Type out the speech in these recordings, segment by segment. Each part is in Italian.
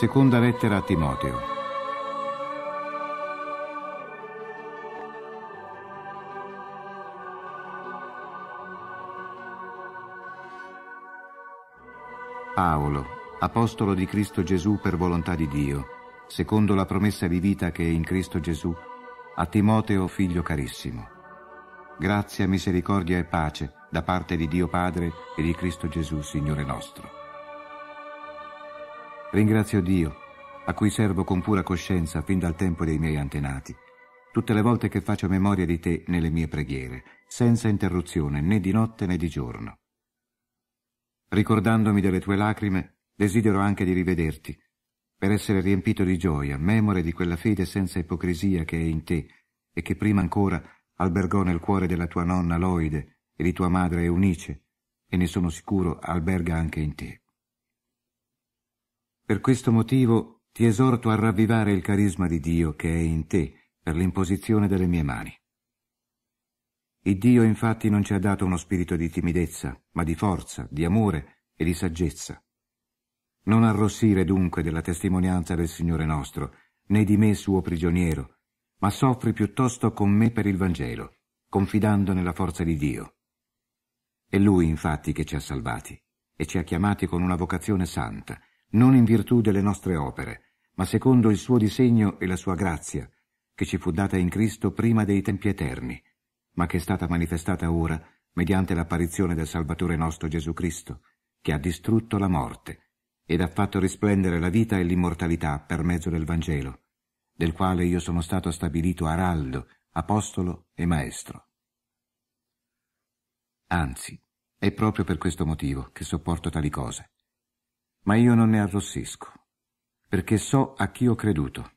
Seconda lettera a Timoteo. Paolo, apostolo di Cristo Gesù per volontà di Dio, secondo la promessa di vita che è in Cristo Gesù, a Timoteo figlio carissimo. Grazia, misericordia e pace da parte di Dio Padre e di Cristo Gesù, Signore nostro. Ringrazio Dio, a cui servo con pura coscienza fin dal tempo dei miei antenati, tutte le volte che faccio memoria di te nelle mie preghiere, senza interruzione né di notte né di giorno. Ricordandomi delle tue lacrime, desidero anche di rivederti, per essere riempito di gioia, memore di quella fede senza ipocrisia che è in te e che prima ancora albergò nel cuore della tua nonna Loide e di tua madre Eunice, e ne sono sicuro alberga anche in te. Per questo motivo ti esorto a ravvivare il carisma di Dio che è in te per l'imposizione delle mie mani. Il Dio infatti non ci ha dato uno spirito di timidezza, ma di forza, di amore e di saggezza. Non arrossire dunque della testimonianza del Signore nostro, né di me suo prigioniero, ma soffri piuttosto con me per il Vangelo, confidando nella forza di Dio. È Lui infatti che ci ha salvati e ci ha chiamati con una vocazione santa, non in virtù delle nostre opere, ma secondo il suo disegno e la sua grazia, che ci fu data in Cristo prima dei tempi eterni, ma che è stata manifestata ora mediante l'apparizione del Salvatore nostro Gesù Cristo, che ha distrutto la morte ed ha fatto risplendere la vita e l'immortalità per mezzo del Vangelo, del quale io sono stato stabilito araldo, apostolo e maestro. Anzi, è proprio per questo motivo che sopporto tali cose ma io non ne arrossisco, perché so a chi ho creduto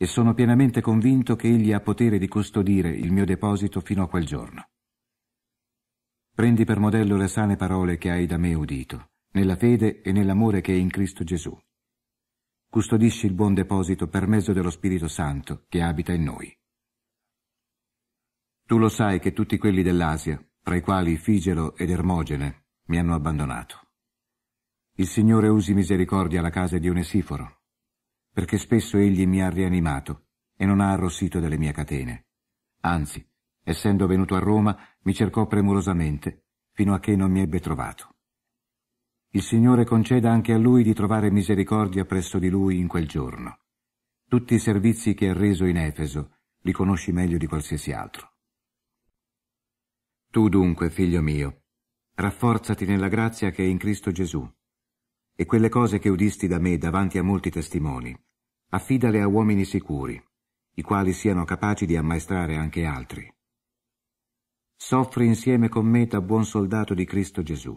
e sono pienamente convinto che egli ha potere di custodire il mio deposito fino a quel giorno. Prendi per modello le sane parole che hai da me udito, nella fede e nell'amore che è in Cristo Gesù. Custodisci il buon deposito per mezzo dello Spirito Santo che abita in noi. Tu lo sai che tutti quelli dell'Asia, tra i quali Figelo ed Ermogene, mi hanno abbandonato. Il Signore usi misericordia alla casa di Onesiforo, perché spesso egli mi ha rianimato e non ha arrossito delle mie catene. Anzi, essendo venuto a Roma, mi cercò premurosamente, fino a che non mi ebbe trovato. Il Signore conceda anche a lui di trovare misericordia presso di lui in quel giorno. Tutti i servizi che ha reso in Efeso li conosci meglio di qualsiasi altro. Tu dunque, figlio mio, rafforzati nella grazia che è in Cristo Gesù e quelle cose che udisti da me davanti a molti testimoni, affidale a uomini sicuri, i quali siano capaci di ammaestrare anche altri. Soffri insieme con me da buon soldato di Cristo Gesù.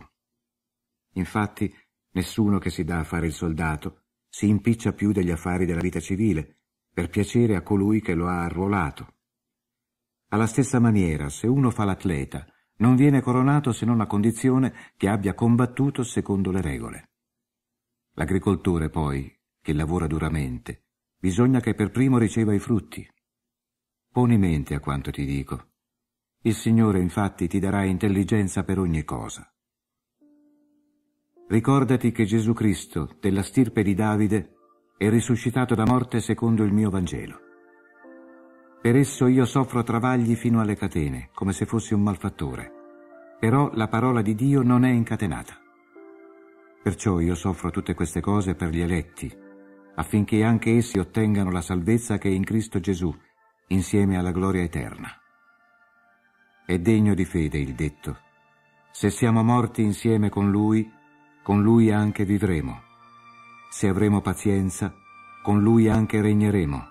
Infatti, nessuno che si dà a fare il soldato si impiccia più degli affari della vita civile, per piacere a colui che lo ha arruolato. Alla stessa maniera, se uno fa l'atleta, non viene coronato se non a condizione che abbia combattuto secondo le regole. L'agricoltore poi, che lavora duramente, bisogna che per primo riceva i frutti. Poni mente a quanto ti dico. Il Signore infatti ti darà intelligenza per ogni cosa. Ricordati che Gesù Cristo, della stirpe di Davide, è risuscitato da morte secondo il mio Vangelo. Per esso io soffro travagli fino alle catene, come se fossi un malfattore. Però la parola di Dio non è incatenata. Perciò io soffro tutte queste cose per gli eletti, affinché anche essi ottengano la salvezza che è in Cristo Gesù, insieme alla gloria eterna. È degno di fede il detto, se siamo morti insieme con Lui, con Lui anche vivremo. Se avremo pazienza, con Lui anche regneremo.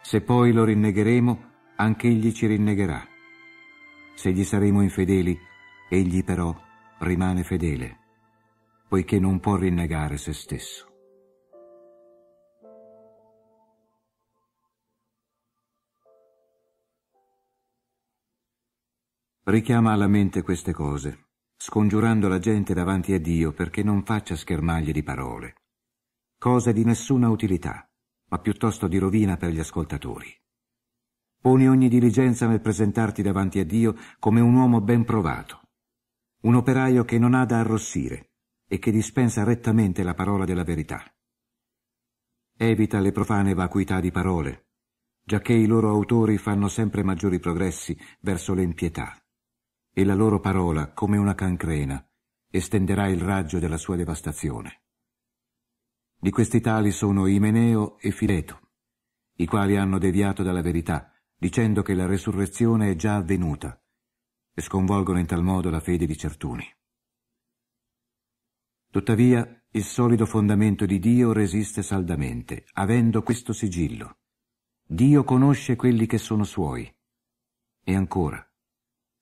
Se poi lo rinnegheremo, anche Egli ci rinnegherà. Se gli saremo infedeli, egli però rimane fedele poiché non può rinnegare se stesso. Richiama alla mente queste cose, scongiurando la gente davanti a Dio perché non faccia schermaglie di parole, cose di nessuna utilità, ma piuttosto di rovina per gli ascoltatori. Poni ogni diligenza nel presentarti davanti a Dio come un uomo ben provato, un operaio che non ha da arrossire, e che dispensa rettamente la parola della verità. Evita le profane vacuità di parole, giacché i loro autori fanno sempre maggiori progressi verso l'empietà, e la loro parola, come una cancrena, estenderà il raggio della sua devastazione. Di questi tali sono Imeneo e Fileto, i quali hanno deviato dalla verità, dicendo che la resurrezione è già avvenuta, e sconvolgono in tal modo la fede di certuni. Tuttavia, il solido fondamento di Dio resiste saldamente, avendo questo sigillo. Dio conosce quelli che sono suoi. E ancora,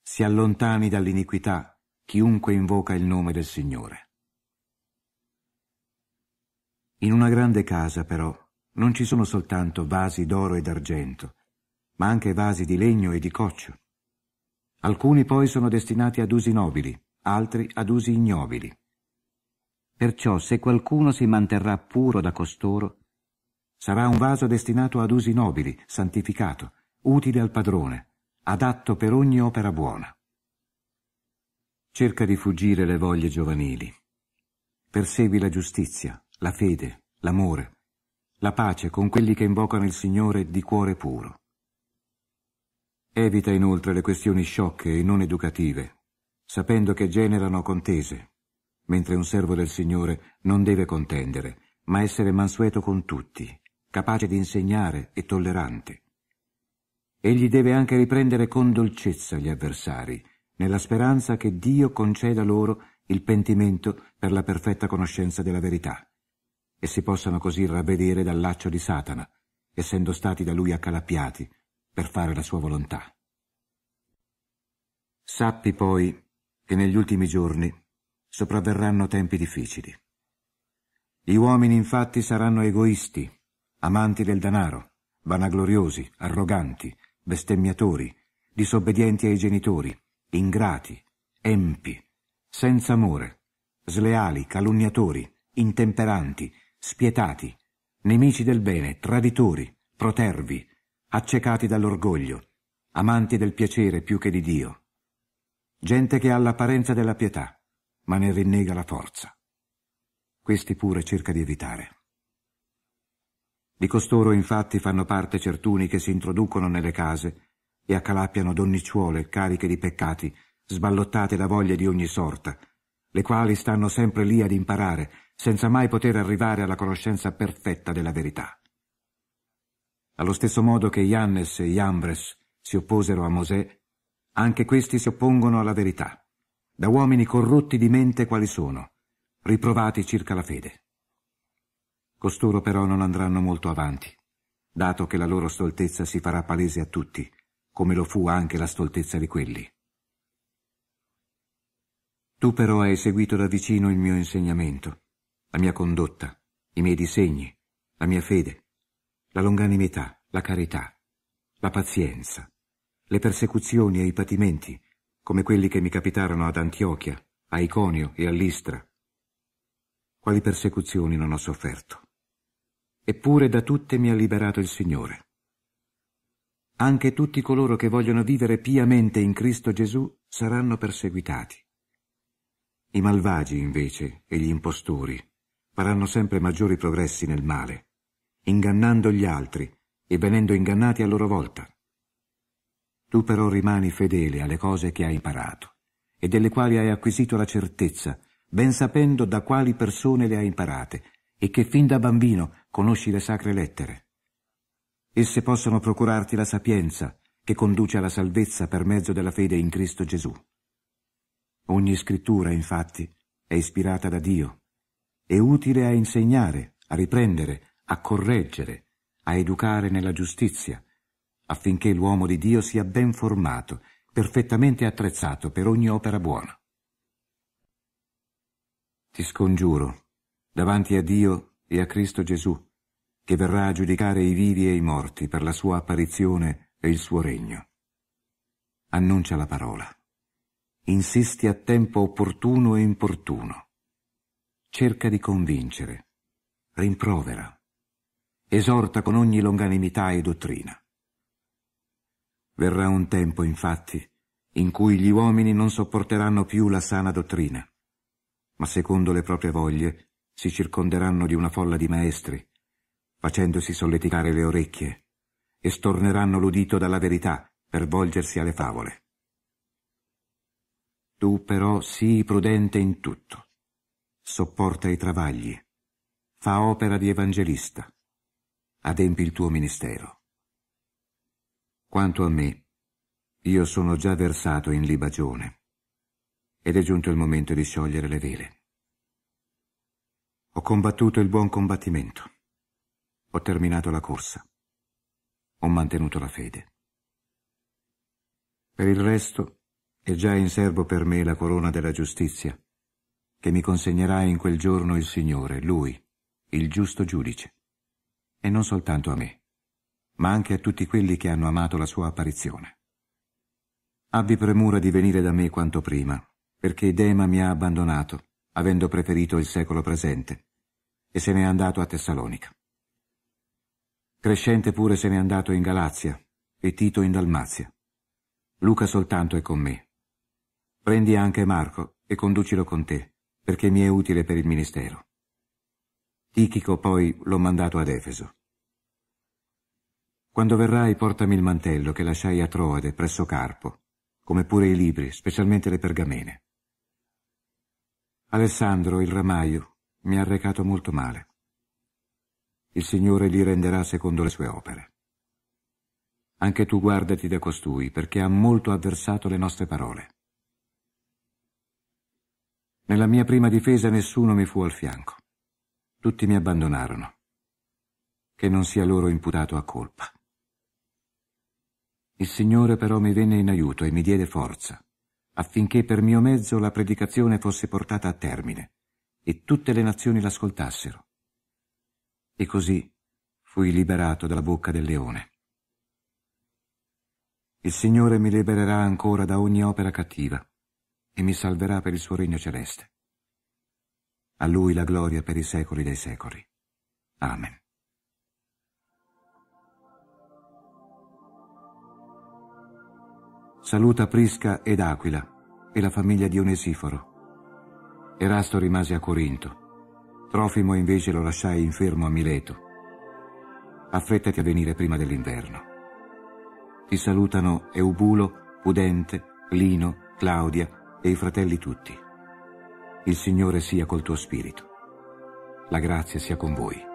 si allontani dall'iniquità chiunque invoca il nome del Signore. In una grande casa, però, non ci sono soltanto vasi d'oro e d'argento, ma anche vasi di legno e di coccio. Alcuni poi sono destinati ad usi nobili, altri ad usi ignobili. Perciò se qualcuno si manterrà puro da costoro, sarà un vaso destinato ad usi nobili, santificato, utile al padrone, adatto per ogni opera buona. Cerca di fuggire le voglie giovanili. Persegui la giustizia, la fede, l'amore, la pace con quelli che invocano il Signore di cuore puro. Evita inoltre le questioni sciocche e non educative, sapendo che generano contese, mentre un servo del Signore non deve contendere, ma essere mansueto con tutti, capace di insegnare e tollerante. Egli deve anche riprendere con dolcezza gli avversari, nella speranza che Dio conceda loro il pentimento per la perfetta conoscenza della verità, e si possano così ravvedere dal laccio di Satana, essendo stati da lui accalappiati per fare la sua volontà. Sappi poi che negli ultimi giorni sopravverranno tempi difficili. Gli uomini infatti saranno egoisti, amanti del denaro, vanagloriosi, arroganti, bestemmiatori, disobbedienti ai genitori, ingrati, empi, senza amore, sleali, calunniatori, intemperanti, spietati, nemici del bene, traditori, protervi, accecati dall'orgoglio, amanti del piacere più che di Dio. Gente che ha l'apparenza della pietà, ma ne rinnega la forza. Questi pure cerca di evitare. Di costoro infatti fanno parte certuni che si introducono nelle case e accalappiano donnicciuole cariche di peccati, sballottate da voglie di ogni sorta, le quali stanno sempre lì ad imparare, senza mai poter arrivare alla conoscenza perfetta della verità. Allo stesso modo che Iannes e Iambres si opposero a Mosè, anche questi si oppongono alla verità da uomini corrotti di mente quali sono, riprovati circa la fede. Costoro però non andranno molto avanti, dato che la loro stoltezza si farà palese a tutti, come lo fu anche la stoltezza di quelli. Tu però hai seguito da vicino il mio insegnamento, la mia condotta, i miei disegni, la mia fede, la longanimità, la carità, la pazienza, le persecuzioni e i patimenti, come quelli che mi capitarono ad Antiochia, a Iconio e a Listra. Quali persecuzioni non ho sofferto. Eppure da tutte mi ha liberato il Signore. Anche tutti coloro che vogliono vivere piamente in Cristo Gesù saranno perseguitati. I malvagi, invece, e gli impostori faranno sempre maggiori progressi nel male, ingannando gli altri e venendo ingannati a loro volta. Tu però rimani fedele alle cose che hai imparato e delle quali hai acquisito la certezza, ben sapendo da quali persone le hai imparate e che fin da bambino conosci le sacre lettere. Esse possono procurarti la sapienza che conduce alla salvezza per mezzo della fede in Cristo Gesù. Ogni scrittura, infatti, è ispirata da Dio, è utile a insegnare, a riprendere, a correggere, a educare nella giustizia, affinché l'uomo di Dio sia ben formato, perfettamente attrezzato per ogni opera buona. Ti scongiuro, davanti a Dio e a Cristo Gesù, che verrà a giudicare i vivi e i morti per la sua apparizione e il suo regno. Annuncia la parola. Insisti a tempo opportuno e importuno. Cerca di convincere. Rimprovera. Esorta con ogni longanimità e dottrina. Verrà un tempo, infatti, in cui gli uomini non sopporteranno più la sana dottrina, ma secondo le proprie voglie si circonderanno di una folla di maestri, facendosi solleticare le orecchie, e storneranno l'udito dalla verità per volgersi alle favole. Tu però sii prudente in tutto, sopporta i travagli, fa opera di evangelista, adempi il tuo ministero. Quanto a me, io sono già versato in libagione ed è giunto il momento di sciogliere le vele. Ho combattuto il buon combattimento, ho terminato la corsa, ho mantenuto la fede. Per il resto è già in serbo per me la corona della giustizia, che mi consegnerà in quel giorno il Signore, Lui, il giusto giudice, e non soltanto a me ma anche a tutti quelli che hanno amato la sua apparizione. Abbi premura di venire da me quanto prima, perché Dema mi ha abbandonato, avendo preferito il secolo presente, e se n'è andato a Tessalonica. Crescente pure se n'è andato in Galazia e Tito in Dalmazia. Luca soltanto è con me. Prendi anche Marco e conducilo con te, perché mi è utile per il ministero. Tichico poi l'ho mandato ad Efeso. Quando verrai portami il mantello che lasciai a Troade presso Carpo, come pure i libri, specialmente le pergamene. Alessandro, il ramaio, mi ha recato molto male. Il Signore li renderà secondo le sue opere. Anche tu guardati da costui, perché ha molto avversato le nostre parole. Nella mia prima difesa nessuno mi fu al fianco. Tutti mi abbandonarono. Che non sia loro imputato a colpa. Il Signore però mi venne in aiuto e mi diede forza, affinché per mio mezzo la predicazione fosse portata a termine e tutte le nazioni l'ascoltassero. E così fui liberato dalla bocca del leone. Il Signore mi libererà ancora da ogni opera cattiva e mi salverà per il suo regno celeste. A Lui la gloria per i secoli dei secoli. Amen. saluta Prisca ed Aquila e la famiglia di Onesiforo. Erasto rimase a Corinto. Trofimo invece lo lasciai infermo a Mileto. Affrettati a venire prima dell'inverno. Ti salutano Eubulo, Pudente, Lino, Claudia e i fratelli tutti. Il Signore sia col tuo spirito. La grazia sia con voi.